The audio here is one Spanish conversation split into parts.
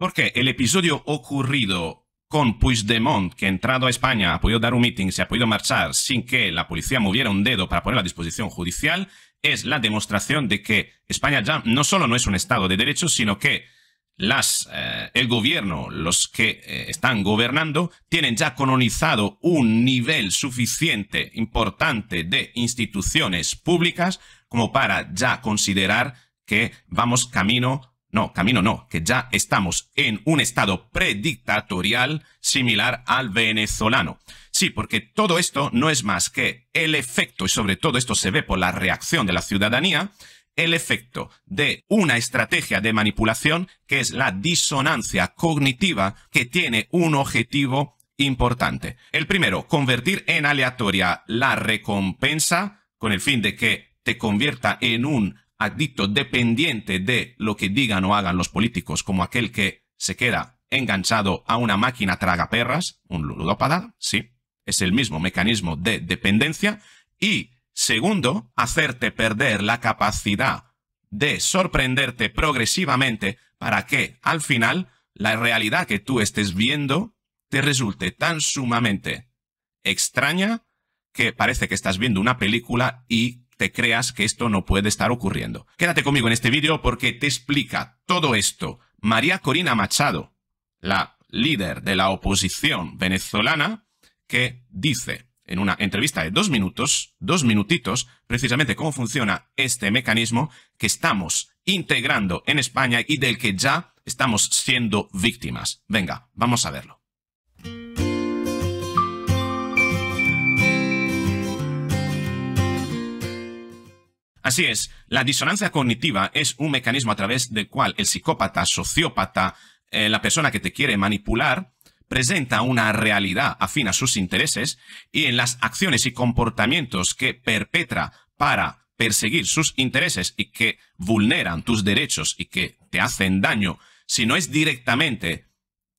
Porque el episodio ocurrido con Puigdemont, que entrado a España ha podido dar un meeting, se ha podido marchar sin que la policía moviera un dedo para poner a disposición judicial, es la demostración de que España ya no solo no es un Estado de derecho, sino que las, eh, el gobierno, los que eh, están gobernando, tienen ya colonizado un nivel suficiente, importante de instituciones públicas como para ya considerar que vamos camino no, camino no, que ya estamos en un estado predictatorial similar al venezolano. Sí, porque todo esto no es más que el efecto, y sobre todo esto se ve por la reacción de la ciudadanía, el efecto de una estrategia de manipulación que es la disonancia cognitiva que tiene un objetivo importante. El primero, convertir en aleatoria la recompensa con el fin de que te convierta en un adicto, dependiente de lo que digan o hagan los políticos, como aquel que se queda enganchado a una máquina traga perras, un ludopadá, sí, es el mismo mecanismo de dependencia, y segundo, hacerte perder la capacidad de sorprenderte progresivamente para que al final la realidad que tú estés viendo te resulte tan sumamente extraña que parece que estás viendo una película y te creas que esto no puede estar ocurriendo. Quédate conmigo en este vídeo porque te explica todo esto. María Corina Machado, la líder de la oposición venezolana, que dice en una entrevista de dos minutos, dos minutitos, precisamente cómo funciona este mecanismo que estamos integrando en España y del que ya estamos siendo víctimas. Venga, vamos a verlo. Así es, la disonancia cognitiva es un mecanismo a través del cual el psicópata, sociópata, eh, la persona que te quiere manipular, presenta una realidad afín a sus intereses y en las acciones y comportamientos que perpetra para perseguir sus intereses y que vulneran tus derechos y que te hacen daño, si no es directamente,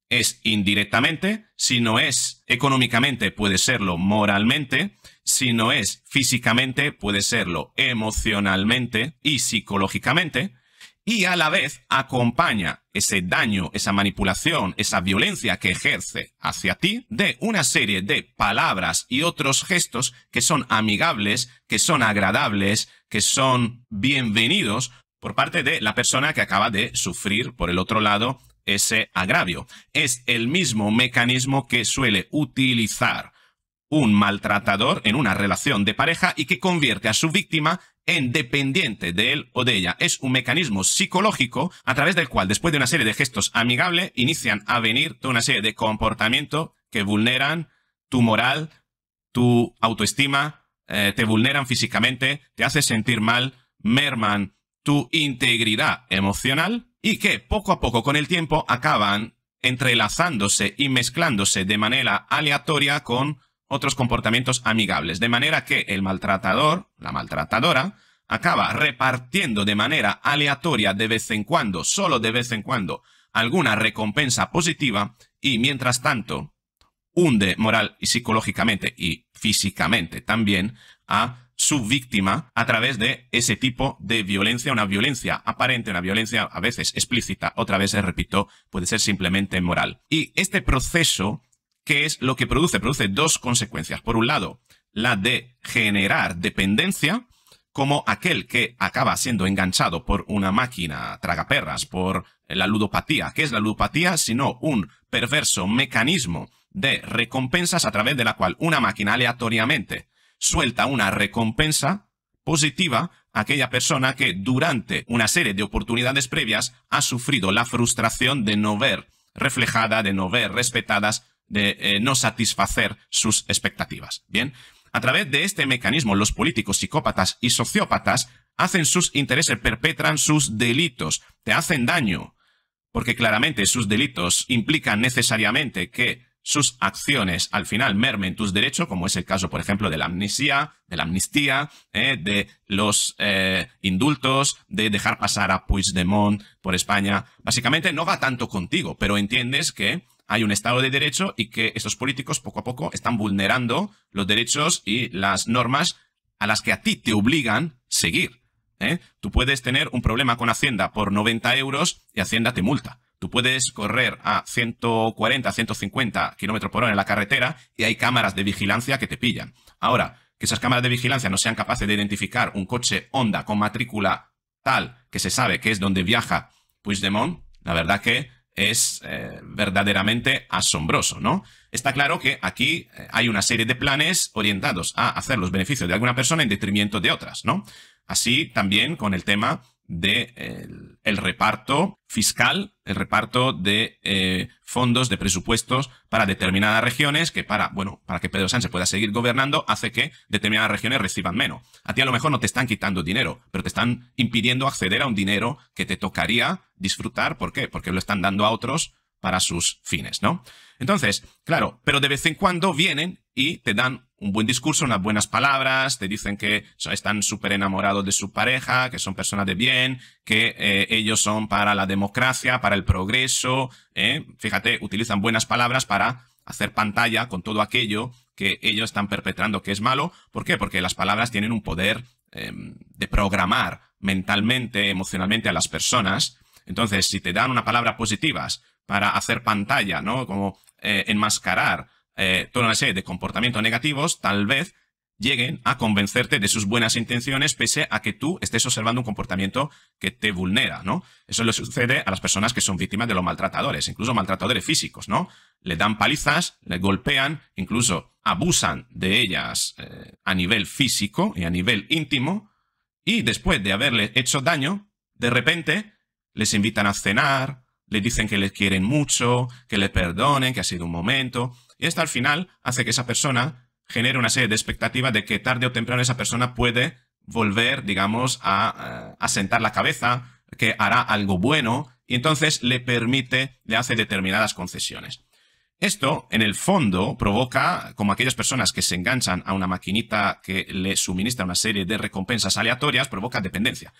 es indirectamente, si no es económicamente, puede serlo moralmente, si no es físicamente, puede serlo emocionalmente y psicológicamente, y a la vez acompaña ese daño, esa manipulación, esa violencia que ejerce hacia ti de una serie de palabras y otros gestos que son amigables, que son agradables, que son bienvenidos por parte de la persona que acaba de sufrir por el otro lado ese agravio. Es el mismo mecanismo que suele utilizar un maltratador en una relación de pareja y que convierte a su víctima en dependiente de él o de ella. Es un mecanismo psicológico a través del cual, después de una serie de gestos amigables, inician a venir toda una serie de comportamientos que vulneran tu moral, tu autoestima, eh, te vulneran físicamente, te hacen sentir mal, merman tu integridad emocional y que poco a poco con el tiempo acaban entrelazándose y mezclándose de manera aleatoria con otros comportamientos amigables, de manera que el maltratador, la maltratadora, acaba repartiendo de manera aleatoria de vez en cuando, solo de vez en cuando, alguna recompensa positiva y mientras tanto hunde moral y psicológicamente y físicamente también a su víctima a través de ese tipo de violencia, una violencia aparente, una violencia a veces explícita, otra vez, repito, puede ser simplemente moral. Y este proceso ¿qué es lo que produce? Produce dos consecuencias. Por un lado, la de generar dependencia, como aquel que acaba siendo enganchado por una máquina tragaperras, por la ludopatía. ¿Qué es la ludopatía? Sino un perverso mecanismo de recompensas a través de la cual una máquina aleatoriamente suelta una recompensa positiva a aquella persona que durante una serie de oportunidades previas ha sufrido la frustración de no ver reflejada, de no ver respetadas de eh, no satisfacer sus expectativas. Bien, a través de este mecanismo los políticos psicópatas y sociópatas hacen sus intereses, perpetran sus delitos, te hacen daño, porque claramente sus delitos implican necesariamente que sus acciones al final mermen tus derechos, como es el caso, por ejemplo, de la amnistía, de la amnistía, eh, de los eh, indultos, de dejar pasar a Puigdemont por España. Básicamente no va tanto contigo, pero entiendes que hay un Estado de Derecho y que esos políticos poco a poco están vulnerando los derechos y las normas a las que a ti te obligan seguir. ¿eh? Tú puedes tener un problema con Hacienda por 90 euros y Hacienda te multa. Tú puedes correr a 140, 150 kilómetros por hora en la carretera y hay cámaras de vigilancia que te pillan. Ahora, que esas cámaras de vigilancia no sean capaces de identificar un coche Honda con matrícula tal que se sabe que es donde viaja Puigdemont, la verdad que es eh, verdaderamente asombroso, ¿no? Está claro que aquí eh, hay una serie de planes orientados a hacer los beneficios de alguna persona en detrimento de otras, ¿no? Así también con el tema de el reparto fiscal, el reparto de eh, fondos, de presupuestos para determinadas regiones, que para, bueno, para que Pedro Sánchez pueda seguir gobernando, hace que determinadas regiones reciban menos. A ti a lo mejor no te están quitando dinero, pero te están impidiendo acceder a un dinero que te tocaría disfrutar. ¿Por qué? Porque lo están dando a otros para sus fines, ¿no? Entonces, claro, pero de vez en cuando vienen y te dan un buen discurso, unas buenas palabras, te dicen que están súper enamorados de su pareja, que son personas de bien, que eh, ellos son para la democracia, para el progreso. Eh, fíjate, utilizan buenas palabras para hacer pantalla con todo aquello que ellos están perpetrando que es malo. ¿Por qué? Porque las palabras tienen un poder em, de programar mentalmente, emocionalmente a las personas. Entonces, si te dan una palabra positivas para hacer pantalla, ¿no? Como eh, enmascarar eh, toda una serie de comportamientos negativos, tal vez lleguen a convencerte de sus buenas intenciones pese a que tú estés observando un comportamiento que te vulnera, ¿no? Eso le sucede a las personas que son víctimas de los maltratadores, incluso maltratadores físicos, ¿no? Le dan palizas, le golpean, incluso abusan de ellas eh, a nivel físico y a nivel íntimo, y después de haberle hecho daño, de repente les invitan a cenar, le dicen que les quieren mucho, que le perdonen, que ha sido un momento, y esto al final hace que esa persona genere una serie de expectativas de que tarde o temprano esa persona puede volver, digamos, a, eh, asentar sentar la cabeza, que hará algo bueno, y entonces le permite, le hace determinadas concesiones. Esto, en el fondo, provoca, como aquellas personas que se enganchan a una maquinita que le suministra una serie de recompensas aleatorias, provoca dependencia.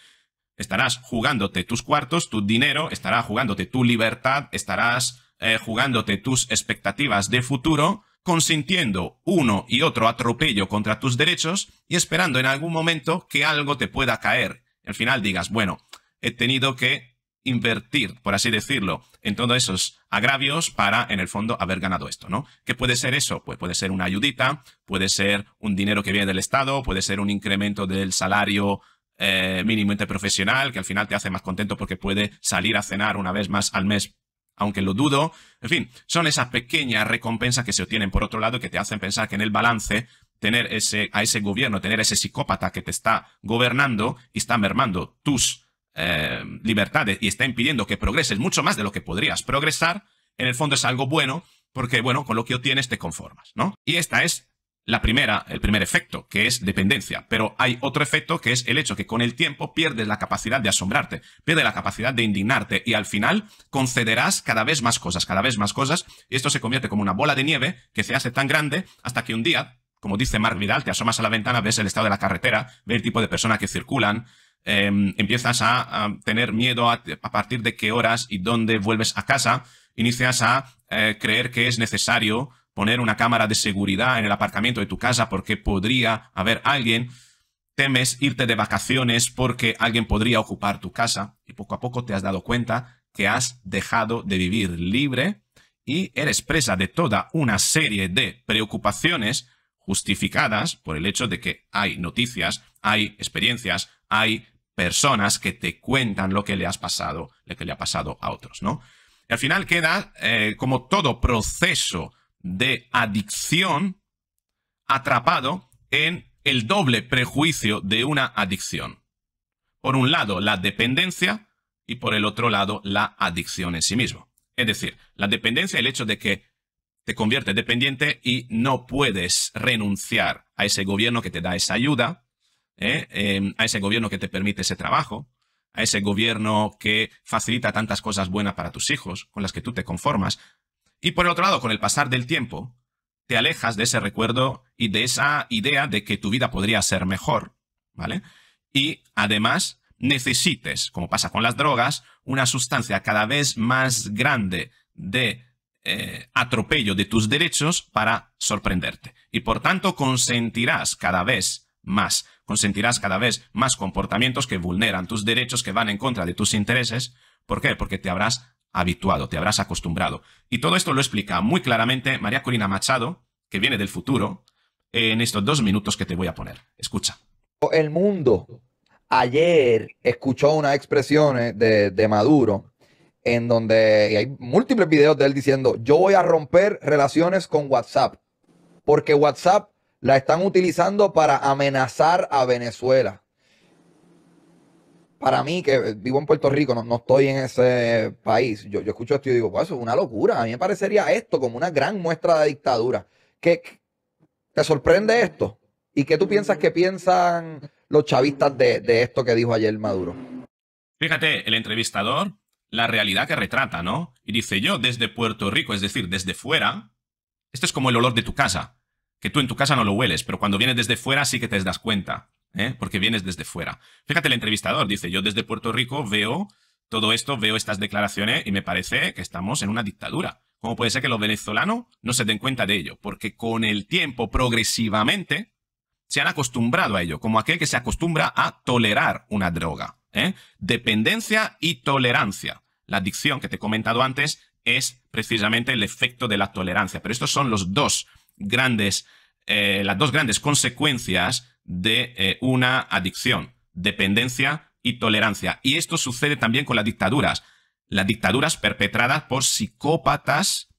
Estarás jugándote tus cuartos, tu dinero, estarás jugándote tu libertad, estarás eh, jugándote tus expectativas de futuro, consintiendo uno y otro atropello contra tus derechos y esperando en algún momento que algo te pueda caer. Al final digas, bueno, he tenido que invertir, por así decirlo, en todos esos agravios para, en el fondo, haber ganado esto, ¿no? ¿Qué puede ser eso? Pues puede ser una ayudita, puede ser un dinero que viene del Estado, puede ser un incremento del salario eh, mínimo interprofesional, que al final te hace más contento porque puede salir a cenar una vez más al mes aunque lo dudo. En fin, son esas pequeñas recompensas que se obtienen por otro lado que te hacen pensar que en el balance tener ese, a ese gobierno, tener ese psicópata que te está gobernando y está mermando tus eh, libertades y está impidiendo que progreses mucho más de lo que podrías progresar, en el fondo es algo bueno porque, bueno, con lo que obtienes te conformas, ¿no? Y esta es la primera, el primer efecto, que es dependencia, pero hay otro efecto que es el hecho que con el tiempo pierdes la capacidad de asombrarte, pierdes la capacidad de indignarte y al final concederás cada vez más cosas, cada vez más cosas, y esto se convierte como una bola de nieve que se hace tan grande hasta que un día, como dice Mark Vidal, te asomas a la ventana, ves el estado de la carretera, ves el tipo de personas que circulan, em, empiezas a, tener miedo a, partir de qué horas y dónde vuelves a casa, inicias a eh, creer que es necesario poner una cámara de seguridad en el aparcamiento de tu casa porque podría haber alguien, temes irte de vacaciones porque alguien podría ocupar tu casa y poco a poco te has dado cuenta que has dejado de vivir libre y eres presa de toda una serie de preocupaciones justificadas por el hecho de que hay noticias, hay experiencias, hay personas que te cuentan lo que le has pasado, lo que le ha pasado a otros, ¿no? Y al final queda eh, como todo proceso de adicción atrapado en el doble prejuicio de una adicción. Por un lado, la dependencia y por el otro lado, la adicción en sí mismo. Es decir, la dependencia, el hecho de que te conviertes dependiente y no puedes renunciar a ese gobierno que te da esa ayuda, ¿eh? em, a ese gobierno que te permite ese trabajo, a ese gobierno que facilita tantas cosas buenas para tus hijos, con las que tú te conformas, y por el otro lado, con el pasar del tiempo, te alejas de ese recuerdo y de esa idea de que tu vida podría ser mejor, ¿vale? Y además necesites, como pasa con las drogas, una sustancia cada vez más grande de eh, atropello de tus derechos para sorprenderte. Y por tanto consentirás cada vez más, consentirás cada vez más comportamientos que vulneran tus derechos, que van en contra de tus intereses. ¿Por qué? Porque te habrás habituado, te habrás acostumbrado. Y todo esto lo explica muy claramente María Corina Machado, que viene del futuro, en estos dos minutos que te voy a poner. Escucha. El mundo ayer escuchó unas expresiones eh, de, de Maduro en donde hay múltiples videos de él diciendo, yo voy a romper relaciones con WhatsApp, porque WhatsApp la están utilizando para amenazar a Venezuela para mí, que vivo en Puerto Rico, no, no estoy en ese país, yo, escucho esto y digo, pues eso es una locura. A mí me parecería esto como una gran muestra de dictadura. ¿Qué, ¿Te sorprende esto? ¿Y qué tú piensas que piensan los chavistas de, esto que dijo ayer Maduro? Fíjate, el entrevistador, la realidad que retrata, ¿no? Y dice yo, desde Puerto Rico, es decir, desde fuera, esto es como el olor de tu casa, que tú en tu casa no lo hueles, pero cuando vienes desde fuera sí que te das cuenta. ¿eh? porque vienes desde fuera. Fíjate, el entrevistador dice, yo desde Puerto Rico veo todo esto, veo estas declaraciones y me parece que estamos en una dictadura. ¿Cómo puede ser que los venezolanos no se den cuenta de ello? Porque con el tiempo, progresivamente, se han acostumbrado a ello, como aquel que se acostumbra a tolerar una droga. ¿eh? Dependencia y tolerancia. La adicción que te he comentado antes es precisamente el efecto de la tolerancia, pero estos son los dos grandes eh, las dos grandes consecuencias de eh, una adicción, dependencia y tolerancia. Y esto sucede también con las dictaduras. Las dictaduras perpetradas por psicópatas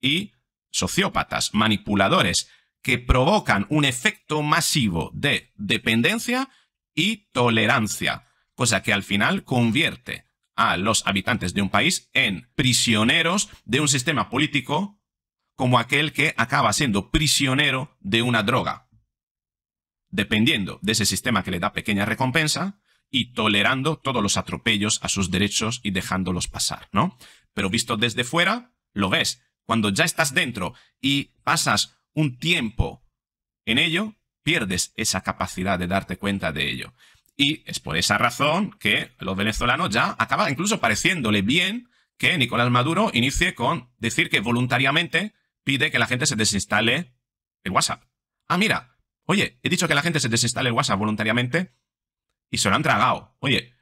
y sociópatas, manipuladores, que provocan un efecto masivo de dependencia y tolerancia, cosa que al final convierte a los habitantes de un país en prisioneros de un sistema político como aquel que acaba siendo prisionero de una droga, dependiendo de ese sistema que le da pequeña recompensa y tolerando todos los atropellos a sus derechos y dejándolos pasar, ¿no? Pero visto desde fuera, lo ves. Cuando ya estás dentro y pasas un tiempo en ello, pierdes esa capacidad de darte cuenta de ello. Y es por esa razón que los venezolanos ya acaba incluso pareciéndole bien que Nicolás Maduro inicie con decir que voluntariamente pide que la gente se desinstale el WhatsApp. Ah, mira, oye, he dicho que la gente se desinstale el WhatsApp voluntariamente y se lo han tragado. Oye,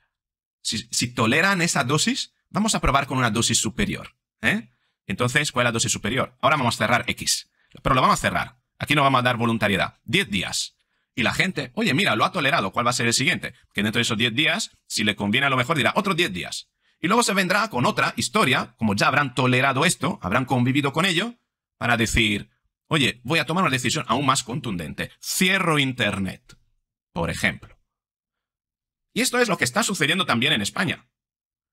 si, toleran esa dosis, vamos a probar con una dosis superior. ¿eh? Entonces, ¿cuál es la dosis superior? Ahora vamos a cerrar X. Pero lo vamos a cerrar. Aquí no vamos a dar voluntariedad. 10 días. Y la gente, oye, mira, lo ha tolerado. ¿Cuál va a ser el siguiente? Que dentro de esos 10 días, si le conviene a lo mejor, dirá otros 10 días. Y luego se vendrá con otra historia, como ya habrán tolerado esto, habrán convivido con ello, para decir, oye, voy a tomar una decisión aún más contundente, cierro Internet, por ejemplo. Y esto es lo que está sucediendo también en España.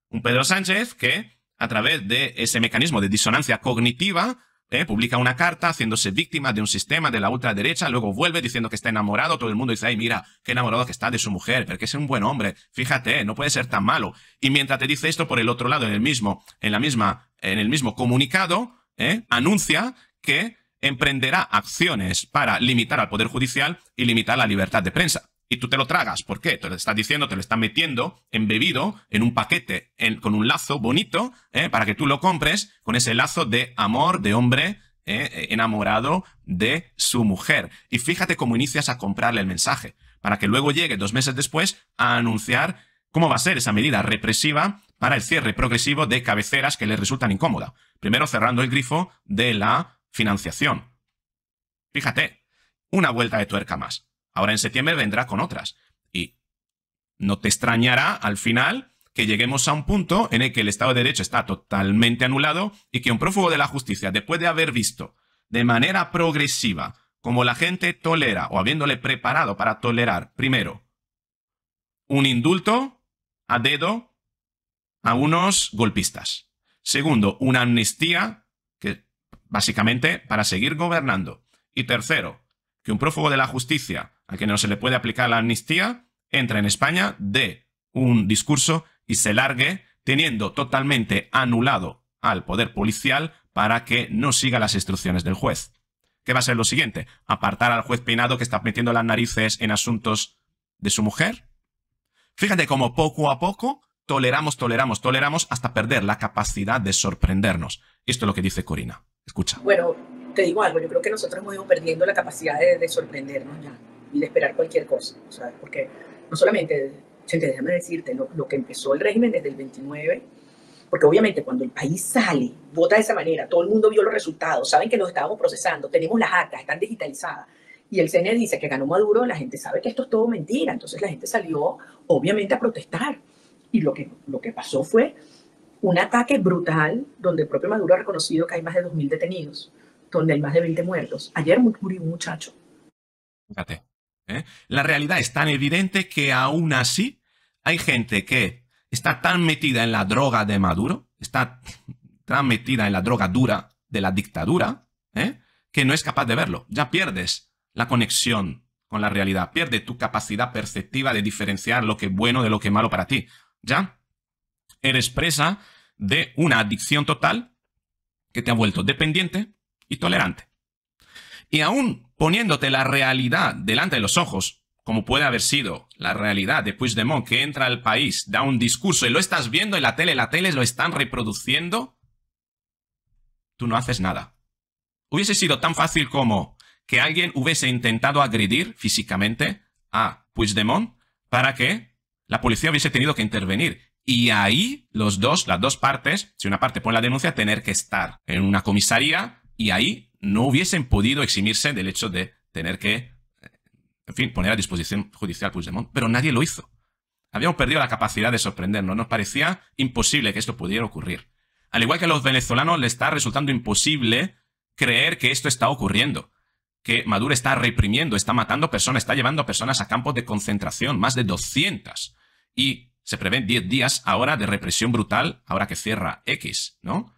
Un Pedro Sánchez que, a través de ese mecanismo de disonancia cognitiva, eh, publica una carta haciéndose víctima de un sistema de la ultraderecha, luego vuelve diciendo que está enamorado, todo el mundo dice, ay, mira, qué enamorado que está de su mujer, pero que es un buen hombre, fíjate, no puede ser tan malo. Y mientras te dice esto por el otro lado, en el mismo, en la misma, en el mismo comunicado, ¿eh? anuncia que emprenderá acciones para limitar al Poder Judicial y limitar la libertad de prensa. Y tú te lo tragas. ¿Por qué? Te lo estás diciendo, te lo estás metiendo embebido en un paquete con un lazo bonito ¿eh? para que tú lo compres con ese lazo de amor, de hombre ¿eh? enamorado de su mujer. Y fíjate cómo inicias a comprarle el mensaje para que luego llegue dos meses después a anunciar cómo va a ser esa medida represiva para el cierre progresivo de cabeceras que le resultan incómoda. Primero cerrando el grifo de la financiación. Fíjate, una vuelta de tuerca más. Ahora en septiembre vendrá con otras. Y no te extrañará al final que lleguemos a un punto en el que el Estado de Derecho está totalmente anulado y que un prófugo de la justicia, después de haber visto de manera progresiva como la gente tolera o habiéndole preparado para tolerar, primero, un indulto a dedo a unos golpistas. Segundo, una amnistía, que básicamente para seguir gobernando. Y tercero, que un prófugo de la justicia a quien no se le puede aplicar la amnistía entre en España, dé un discurso y se largue, teniendo totalmente anulado al poder policial para que no siga las instrucciones del juez. ¿Qué va a ser lo siguiente? ¿Apartar al juez peinado que está metiendo las narices en asuntos de su mujer? Fíjate cómo poco a poco toleramos, toleramos, toleramos hasta perder la capacidad de sorprendernos. Esto es lo que dice Corina. Escucha. Bueno, te digo algo, yo creo que nosotros hemos ido perdiendo la capacidad de, sorprendernos ya y de esperar cualquier cosa, Porque no solamente, gente, déjame decirte, lo, lo que empezó el régimen desde el 29 porque obviamente cuando el país sale, vota de esa manera, todo el mundo vio los resultados, saben que los estábamos procesando, tenemos las actas, están digitalizadas. Y el CNE dice que ganó Maduro, la gente sabe que esto es todo mentira. Entonces la gente salió, obviamente, a protestar y lo que, lo que pasó fue un ataque brutal donde el propio Maduro ha reconocido que hay más de 2.000 detenidos, donde hay más de 20 muertos. Ayer murió un muchacho. Fíjate. ¿eh? La realidad es tan evidente que aún así hay gente que está tan metida en la droga de Maduro, está tan metida en la droga dura de la dictadura, ¿eh? que no es capaz de verlo. Ya pierdes la conexión con la realidad, pierdes tu capacidad perceptiva de diferenciar lo que es bueno de lo que es malo para ti. ¿ya? Eres presa de una adicción total que te ha vuelto dependiente y tolerante. Y aún poniéndote la realidad delante de los ojos, como puede haber sido la realidad de Puigdemont que entra al país, da un discurso y lo estás viendo en la tele, la tele lo están reproduciendo, tú no haces nada. Hubiese sido tan fácil como que alguien hubiese intentado agredir físicamente a Puigdemont para que la policía hubiese tenido que intervenir. Y ahí los dos, las dos partes, si una parte pone la denuncia, tener que estar en una comisaría y ahí no hubiesen podido eximirse del hecho de tener que, en fin, poner a disposición judicial Puigdemont. Pero nadie lo hizo. Habíamos perdido la capacidad de sorprendernos. Nos parecía imposible que esto pudiera ocurrir. Al igual que a los venezolanos le está resultando imposible creer que esto está ocurriendo que Maduro está reprimiendo, está matando personas, está llevando personas a campos de concentración, más de 200. Y se prevén 10 días ahora de represión brutal, ahora que cierra X, ¿no?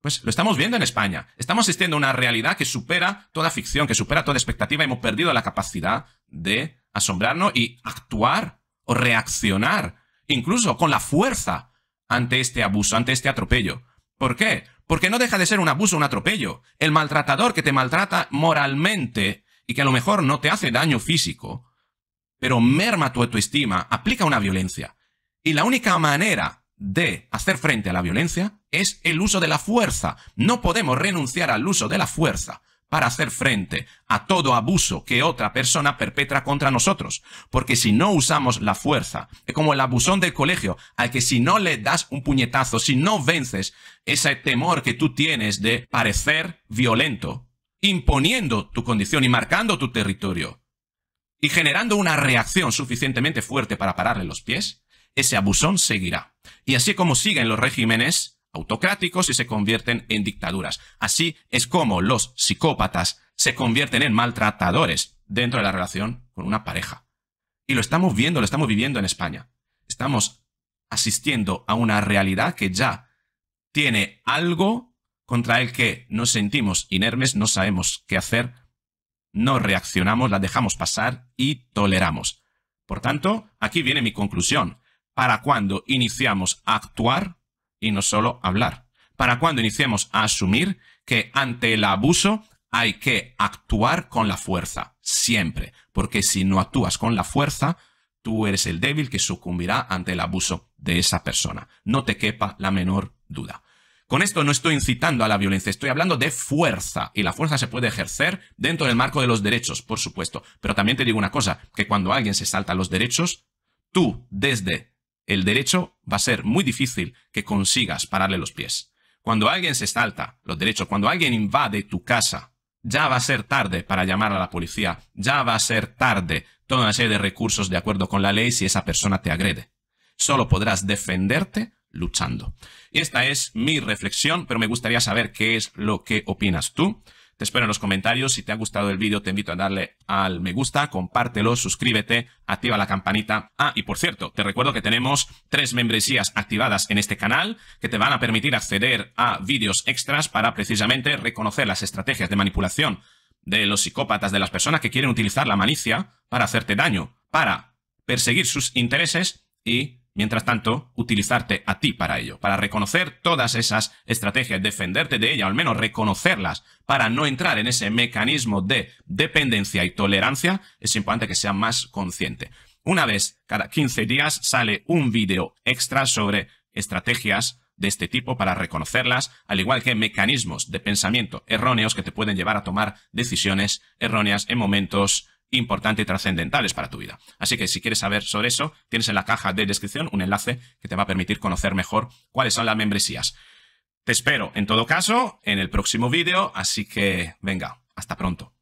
Pues lo estamos viendo en España. Estamos asistiendo a una realidad que supera toda ficción, que supera toda expectativa. Hemos perdido la capacidad de asombrarnos y actuar o reaccionar, incluso con la fuerza, ante este abuso, ante este atropello. ¿Por qué? Porque no deja de ser un abuso, un atropello. El maltratador que te maltrata moralmente y que a lo mejor no te hace daño físico, pero merma tu autoestima, aplica una violencia. Y la única manera de hacer frente a la violencia es el uso de la fuerza. No podemos renunciar al uso de la fuerza para hacer frente a todo abuso que otra persona perpetra contra nosotros. Porque si no usamos la fuerza, como el abusón del colegio, al que si no le das un puñetazo, si no vences ese temor que tú tienes de parecer violento, imponiendo tu condición y marcando tu territorio, y generando una reacción suficientemente fuerte para pararle los pies, ese abusón seguirá. Y así como siguen los regímenes autocráticos y se convierten en dictaduras. Así es como los psicópatas se convierten en maltratadores dentro de la relación con una pareja. Y lo estamos viendo, lo estamos viviendo en España. Estamos asistiendo a una realidad que ya tiene algo contra el que nos sentimos inermes, no sabemos qué hacer, no reaccionamos, la dejamos pasar y toleramos. Por tanto, aquí viene mi conclusión. Para cuando iniciamos a actuar, y no solo hablar. Para cuando iniciemos a asumir que ante el abuso hay que actuar con la fuerza, siempre, porque si no actúas con la fuerza, tú eres el débil que sucumbirá ante el abuso de esa persona. No te quepa la menor duda. Con esto no estoy incitando a la violencia, estoy hablando de fuerza. Y la fuerza se puede ejercer dentro del marco de los derechos, por supuesto. Pero también te digo una cosa, que cuando alguien se salta los derechos, tú desde el derecho va a ser muy difícil que consigas pararle los pies. Cuando alguien se salta los derechos, cuando alguien invade tu casa, ya va a ser tarde para llamar a la policía, ya va a ser tarde toda una serie de recursos de acuerdo con la ley si esa persona te agrede. Solo podrás defenderte luchando. Y esta es mi reflexión, pero me gustaría saber qué es lo que opinas tú. Te espero en los comentarios. Si te ha gustado el vídeo, te invito a darle al me gusta, compártelo, suscríbete, activa la campanita. Ah, y por cierto, te recuerdo que tenemos tres membresías activadas en este canal que te van a permitir acceder a vídeos extras para precisamente reconocer las estrategias de manipulación de los psicópatas, de las personas que quieren utilizar la malicia para hacerte daño, para perseguir sus intereses y Mientras tanto, utilizarte a ti para ello, para reconocer todas esas estrategias, defenderte de ellas, o al menos reconocerlas, para no entrar en ese mecanismo de dependencia y tolerancia, es importante que sea más consciente. Una vez cada 15 días sale un vídeo extra sobre estrategias de este tipo para reconocerlas, al igual que mecanismos de pensamiento erróneos que te pueden llevar a tomar decisiones erróneas en momentos importante y trascendentales para tu vida. Así que si quieres saber sobre eso, tienes en la caja de descripción un enlace que te va a permitir conocer mejor cuáles son las membresías. Te espero, en todo caso, en el próximo vídeo, así que venga, hasta pronto.